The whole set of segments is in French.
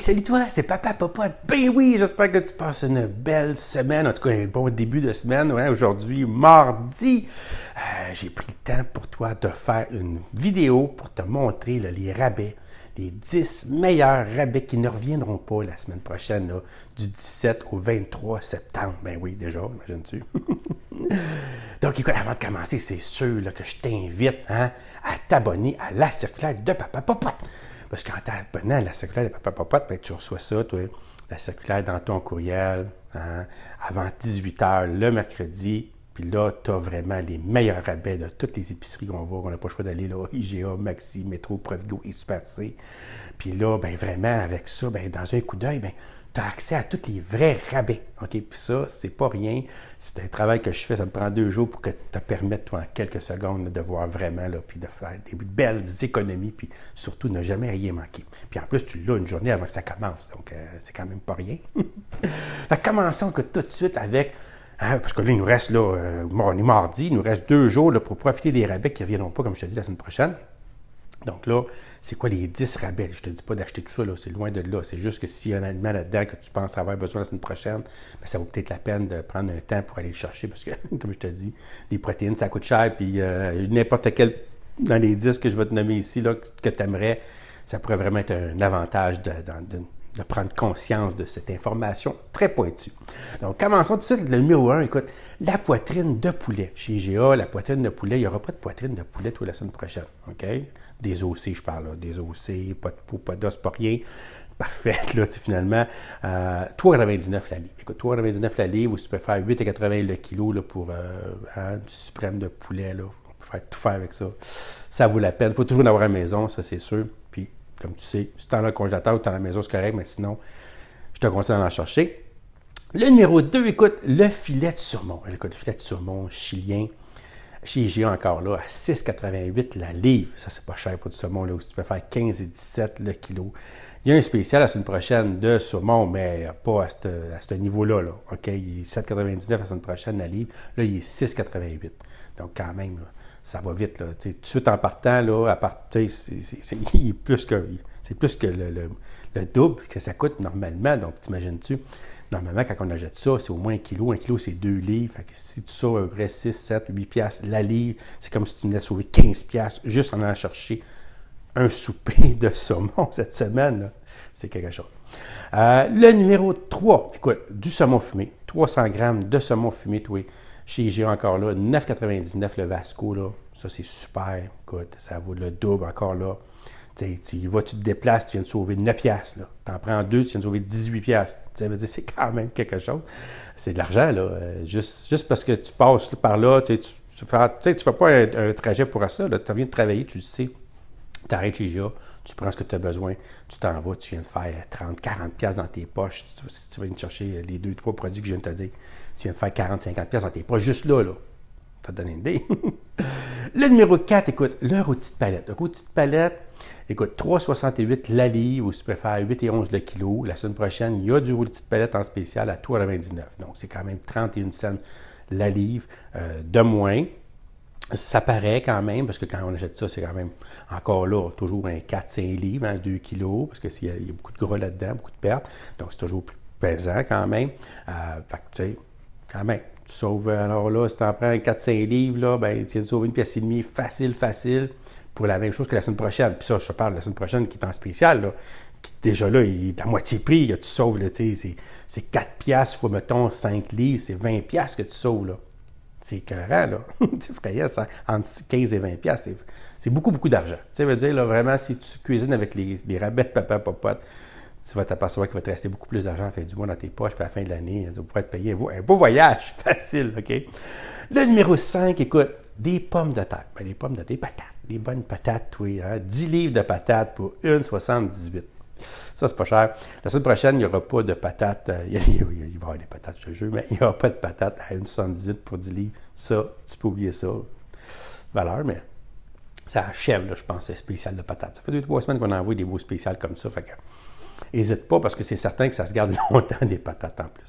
salut toi, c'est papa, Popote, Ben oui, j'espère que tu passes une belle semaine, en tout cas un bon début de semaine. Aujourd'hui, mardi, euh, j'ai pris le temps pour toi de faire une vidéo pour te montrer les rabais, les 10 meilleurs rabais qui ne reviendront pas la semaine prochaine, du 17 au 23 septembre. Ben oui, déjà, imagine-tu. Donc, écoute, avant de commencer, c'est sûr que je t'invite hein, à t'abonner à la circulaire de Papa Popote, parce que quand t'es la circulaire de papa papa, ben, tu reçois ça, toi, la circulaire dans ton courriel, hein, avant 18h le mercredi, puis là, tu as vraiment les meilleurs rabais de toutes les épiceries qu'on voit. On n'a pas le choix d'aller là. IGA, Maxi, Métro, Provigo et Puis là, ben vraiment, avec ça, ben, dans un coup d'œil, ben, tu as accès à tous les vrais rabais. OK? Puis ça, c'est pas rien. C'est un travail que je fais. Ça me prend deux jours pour que te permettes toi, en quelques secondes, de voir vraiment, là, puis de faire des belles économies, puis surtout, ne jamais rien manquer. Puis en plus, tu l'as une journée avant que ça commence. Donc, euh, c'est quand même pas rien. fait, commençons que tout de suite avec Hein, parce que là, il nous reste, là, euh, on est mardi, il nous reste deux jours là, pour profiter des rabais qui ne reviendront pas, comme je te dis, la semaine prochaine. Donc là, c'est quoi les 10 rabais? Je te dis pas d'acheter tout ça, là, c'est loin de là. C'est juste que s'il y a un aliment là-dedans que tu penses avoir besoin la semaine prochaine, ben, ça vaut peut-être la peine de prendre un temps pour aller le chercher parce que, comme je te dis, les protéines, ça coûte cher. Puis euh, n'importe quel dans les 10 que je vais te nommer ici, là, que tu aimerais, ça pourrait vraiment être un avantage de, de prendre conscience de cette information très pointue. Donc, commençons tout de suite le numéro 1. Écoute, la poitrine de poulet. Chez GA, la poitrine de poulet, il n'y aura pas de poitrine de poulet toute la semaine prochaine. OK? Des OC, je parle Des OC, pas de peau, pas d'os, pas rien. Parfait, là, finalement. 3,99 euh, la livre. Écoute, 3,99 la livre, ou tu peux faire 8,80 le kilo pour un euh, hein, du suprême de poulet. Là. On peut faire tout faire avec ça. Ça vaut la peine. Il faut toujours en avoir à la maison, ça c'est sûr. Puis comme tu sais, si tu le congélateur ou tu as la maison, c'est correct, mais sinon, je te conseille d'en chercher. Le numéro 2, écoute, le filet de saumon. Écoute, le filet de saumon chilien. Chez IGA encore là, à 6,88 la livre. Ça, c'est pas cher pour du saumon, là, aussi. tu peux faire 15 et 17 le kilo. Il y a un spécial la semaine prochaine de saumon, mais pas à ce niveau-là. Là. OK? Il est 7,99 la semaine prochaine la livre. Là, il est 6,88. Donc, quand même, là, ça va vite. Là. Tout de suite en partant, à part, c'est, plus que, c'est plus que le, double que ça coûte normalement. Donc, t'imagines-tu? Normalement, quand on achète ça, c'est au moins un kilo. Un kilo, c'est deux livres. si tu sors à vrai 6, 7, 8 piastres la livre, c'est comme si tu venais sauver 15 piastres juste en allant chercher un souper de saumon cette semaine. C'est quelque chose. Euh, le numéro 3, écoute, du saumon fumé. 300 grammes de saumon fumé, vois. Chez IGA encore là, 9,99 le Vasco, là. Ça, c'est super. Écoute, ça vaut le double encore là. tu te déplaces, tu viens de sauver 9 piastres. Tu en prends deux, tu viens de sauver 18 piastres. C'est quand même quelque chose. C'est de l'argent, là. Euh, juste, parce que tu passes par là, tu ne fais, pas un, trajet pour ça. Tu viens de travailler, tu le sais. Tu arrêtes chez tu prends ce que tu as besoin, tu t'en vas, tu viens de faire 30, 40 pièces dans tes poches. Si tu, viens de chercher les deux, trois produits que je viens de te dire, tu viens de faire 40, 50 pièces dans tes poches, juste là, là. Ça te donne une idée. le numéro 4, écoute, leur outil de palette. Le outil de palette, écoute, 3,68 la livre, ou si tu préfères 8 et 11 le kilo. La semaine prochaine, il y a du outil de palette en spécial à 3,99. Donc, c'est quand même 31 cents la livre euh, de moins ça paraît quand même, parce que quand on achète ça, c'est quand même encore là, toujours un 4-5 livres, 2 hein, kilos, parce qu'il y, y, a beaucoup de gras là-dedans, beaucoup de pertes. Donc, c'est toujours plus pesant quand même. Euh, fait que, tu sais, quand même, tu sauves. Alors là, si tu en prends 4-5 livres, là, ben, tu sauver une pièce et demie facile, facile, pour la même chose que la semaine prochaine. Puis ça, je te parle de la semaine prochaine qui est en spécial, là, qui, déjà là, il est à moitié prix. tu sauves, tu sais, c'est 4 piastres fois, mettons, 5 livres, c'est 20 piastres que tu sauves, là. C'est carré là. tu ferais ça entre 15 et 20 piastres. C'est beaucoup, beaucoup d'argent. Tu veut dire, là, vraiment, si tu cuisines avec les, les rabais de papa, popote, tu vas t'apercevoir qu'il va te rester beaucoup plus d'argent à du mois dans tes poches, puis à la fin de l'année, tu pourras te payer un beau voyage facile, OK? Le numéro 5, écoute, des pommes de terre. Ben, les pommes de terre, des patates. Des bonnes patates, oui. 10 hein? livres de patates pour 1,78. Ça, c'est pas cher. La semaine prochaine, il n'y aura pas de patates. Il, va y avoir des patates, je te jure, mais il n'y aura pas de patates à 1,78 pour 10 livres. Ça, tu peux oublier ça. Valeur, mais ça achève, là, je pense, c'est spécial de patates. Ça fait deux, trois semaines qu'on envoie des beaux spéciales comme ça. Fait que, n'hésite pas parce que c'est certain que ça se garde longtemps, des patates en plus.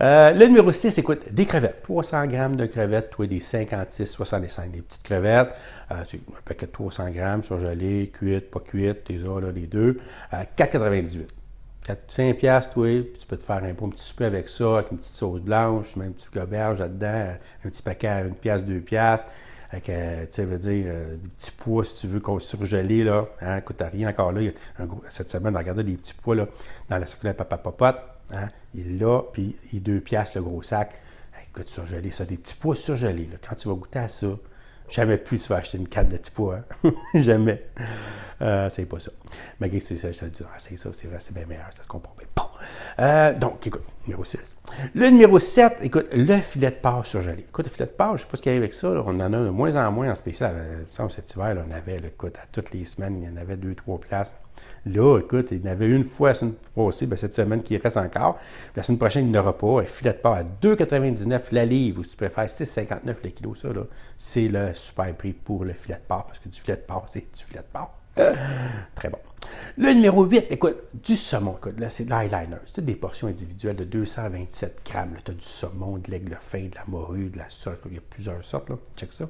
Euh, le numéro 6, écoute, des crevettes. 300 grammes de crevettes, vois, des 56, 65, des petites crevettes. Euh, un paquet de 300 grammes, surgelées, cuites, pas cuites, les les deux. 4,98. Euh, 5 piastres, vois, tu peux te faire un bon petit souper avec ça, avec une petite sauce blanche, même un petit goberge là-dedans, un petit paquet à 1 piastre, 2 piastres, avec, tu sais, veut dire, des petits pois, si tu veux, qu'on surgelé, là, hein, coûte rien encore là, cette semaine, on des petits pois, là, dans la circulaire papa Hein? Il l'a, puis il deux piastres le gros sac. Écoute, surgelé, ça, des petits pois surgelés. Là. Quand tu vas goûter à ça, jamais plus tu vas acheter une canne de petits pois. Hein? jamais. Euh, c'est pas ça. Malgré que c'est ça, je te dis, ah, c'est ça, c'est vrai, c'est bien meilleur, ça se comprend. Mais euh, donc, écoute, numéro 6. Le numéro 7, écoute, le filet de porc surgelé. Écoute, le filet de porc, je ne sais pas ce qui arrive avec ça. On en a de moins en moins en spécial. Euh, cet hiver, on avait, le écoute, à toutes les semaines, il y en avait deux, trois places. Là, écoute, il y en avait une fois aussi, ben, cette semaine qui reste encore. la semaine prochaine, il n'y en aura pas. Un filet de porc à 2,99 la livre, ou si tu préfères 6,59 le kilo, ça, c'est le super prix pour le filet de porc, parce que du filet de porc, c'est du filet de porc. très bon. Le numéro 8, écoute, du saumon, écoute, là, c'est de l'eyeliner. C'est des portions individuelles de 227 grammes. Tu as du saumon, de l'aigle fin, de la morue, de la sole. Il y a plusieurs sortes, là. Check ça.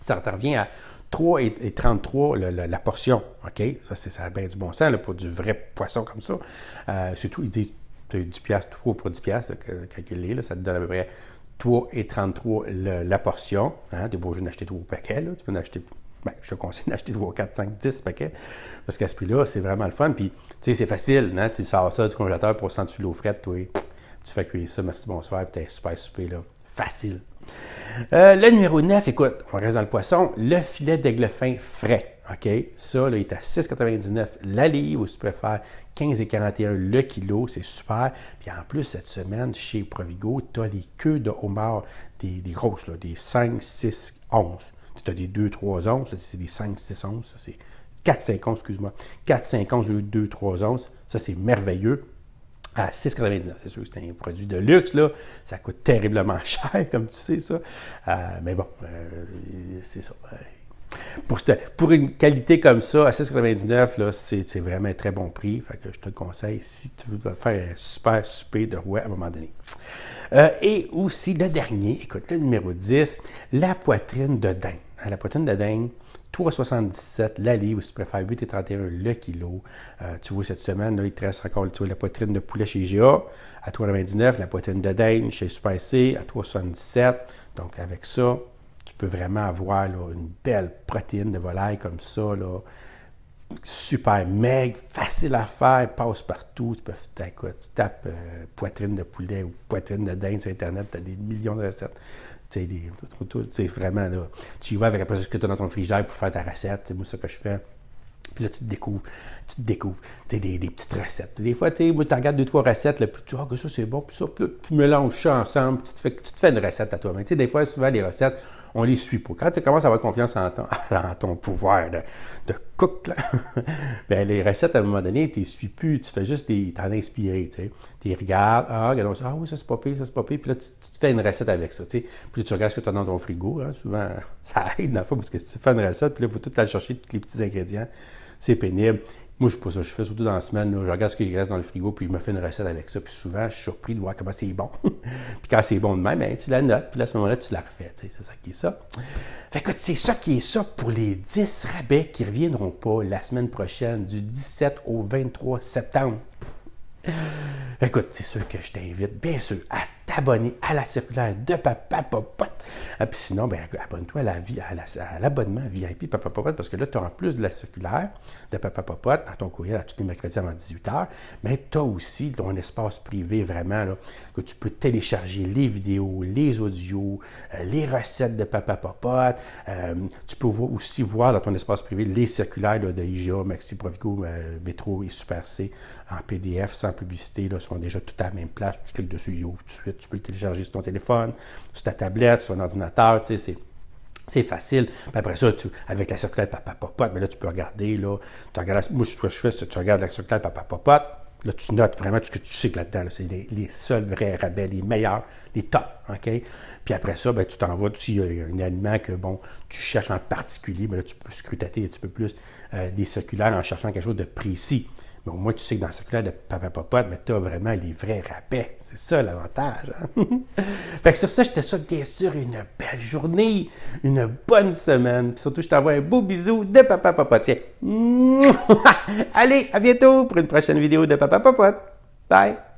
Ça revient à 3,33 et 33 la portion. OK? Ça, ça a bien du bon sens pour du vrai poisson comme ça. Euh, tout. ils disent tu as 10 3 pour 10 piastres, calculé, ça te donne à peu près 3,33 et 33 la portion. Hein? Tu es pas obligé d'acheter 3 paquets, là. tu peux en acheter ben, je te conseille d'acheter 3, 4, 5, 10 paquets. Parce qu'à ce prix-là, c'est vraiment le fun. Puis, tu sais, c'est facile. Hein, tu sors ça du congélateur pour sentir l'eau frais, toi. Tu fais cuire ça, merci, bonsoir, puis t'es super souper, là. Facile. Euh, le numéro 9, écoute, on reste dans le poisson, le filet d'aigle fin frais. OK? Ça, il est à 6,99 la livre, ou si tu préfères, 15,41 le kilo. C'est super. Puis en plus, cette semaine, chez Provigo, tu as les queues de homard, des, grosses, des 5, 6, 11. Si tu as des 2-3 onces, c'est des 5-6 onces. C'est 4-5 onces, excuse-moi. 4-5 onces au 2-3 onces. Ça, c'est merveilleux à 6,99. C'est sûr que c'est un produit de luxe, là. Ça coûte terriblement cher, comme tu sais, ça. Euh, mais bon, euh, c'est ça. Pour, pour, une qualité comme ça, à 6,99, c'est vraiment un très bon prix. que je te le conseille si tu veux faire un super souper de rouet à un moment donné. Euh, et aussi, le dernier, écoute, le numéro 10, la poitrine de dinde la poitrine de dingue, 3,77 la livre, si tu préfères 8,31 le kilo. Euh, tu vois, cette semaine, là, il te reste encore la poitrine de poulet chez GA à 3,99, la poitrine de dinde chez Super C à 3,77. Donc, avec ça, tu peux vraiment avoir une belle protéine de volaille comme ça. Super maigre, facile à faire, passe partout. Tu, peux, tu tapes euh, poitrine de poulet ou poitrine de dingue sur Internet, tu as des millions de recettes. Tu sais, vraiment, là, tu y vas avec après ce que tu as dans ton frigidaire pour faire ta recette. c'est Moi, ce que je fais. Puis là, tu te découvres, tu découvres, tu des, des petites recettes. Des fois, tu sais, moi, tu regardes deux, trois recettes, tu dis, ah, que ça, c'est bon, puis ça, puis tu mélanges ça ensemble, puis tu te fais, tu te fais une recette à toi-même. Tu sais, des fois, souvent, les recettes, on les suit pas. Quand tu commences à avoir confiance en ton, en ton pouvoir de, cook, ben, les recettes, à un moment donné, tu les suis plus, tu fais juste t'en inspirer, tu sais. Tu regardes, ah, regarde, ah oui, ça c'est pas pire, ça c'est pas pire, puis là, tu, te fais une recette avec ça, tu sais. Puis tu regardes ce que tu as dans ton frigo, hein, souvent, ça aide dans la fois, parce que si tu fais une recette, puis là, il faut tout aller chercher, tous les petits ingrédients, c'est pénible. Moi, je pas ça. Je fais surtout dans la semaine. je regarde ce qu'il reste dans le frigo, puis je me fais une recette avec ça. Puis souvent, je suis surpris de voir comment c'est bon. puis quand c'est bon de même, ben, tu la notes, puis à ce moment-là, tu la refais. C'est ça qui est ça. Fait écoute, c'est ça qui est ça pour les 10 rabais qui ne reviendront pas la semaine prochaine, du 17 au 23 septembre. Écoute, c'est sûr que je t'invite, bien sûr, à t'abonner à la circulaire de Papa Popote. Ah, puis sinon, ben, abonne-toi à, la vie, à l'abonnement VIP Papa Popote parce que là, tu as en plus de la circulaire de Papa Popote dans ton courriel à tous les mercredis avant 18h, mais tu as aussi ton espace privé vraiment que tu peux télécharger les vidéos, les audios, euh, les recettes de Papa Popote. Euh, tu peux aussi voir dans ton espace privé les circulaires de IGA, Maxi Provigo, euh, Métro et Super C en PDF sans publicité. Ils sont déjà tout à la même place. Tu cliques dessus, yo, tout de suite tu peux le télécharger sur ton téléphone, sur ta tablette, sur un ordinateur, tu sais, c'est... facile. Puis après ça, avec la circulaire papa popote, mais là, tu peux regarder. Là, tu regardes, moi, je, je fais, tu regardes la circulaire papa popote, Là, tu notes vraiment tout ce que tu sais que là-dedans, c'est les, seuls vrais rabais, les meilleurs, les tops, OK? Puis après ça, ben, tu t'envoies, vas, s'il y a un aliment que, bon, tu cherches en particulier, mais ben, là, tu peux scrutater un petit peu plus euh, les circulaires en cherchant quelque chose de précis. Bon, moi tu sais que dans cas-là de Papa Popote, mais tu as vraiment les vrais rapais. C'est ça l'avantage. Hein? fait que sur ça, je te souhaite bien sûr une belle journée, une bonne semaine. Puis surtout, je t'envoie un beau bisou de Papa Tiens, Allez, à bientôt pour une prochaine vidéo de Papa Popote. Bye!